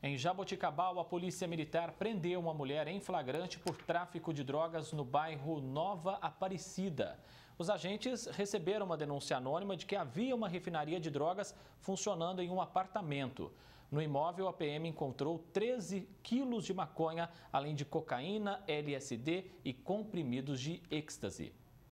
Em Jaboticabal, a polícia militar prendeu uma mulher em flagrante por tráfico de drogas no bairro Nova Aparecida. Os agentes receberam uma denúncia anônima de que havia uma refinaria de drogas funcionando em um apartamento. No imóvel, a PM encontrou 13 quilos de maconha, além de cocaína, LSD e comprimidos de êxtase.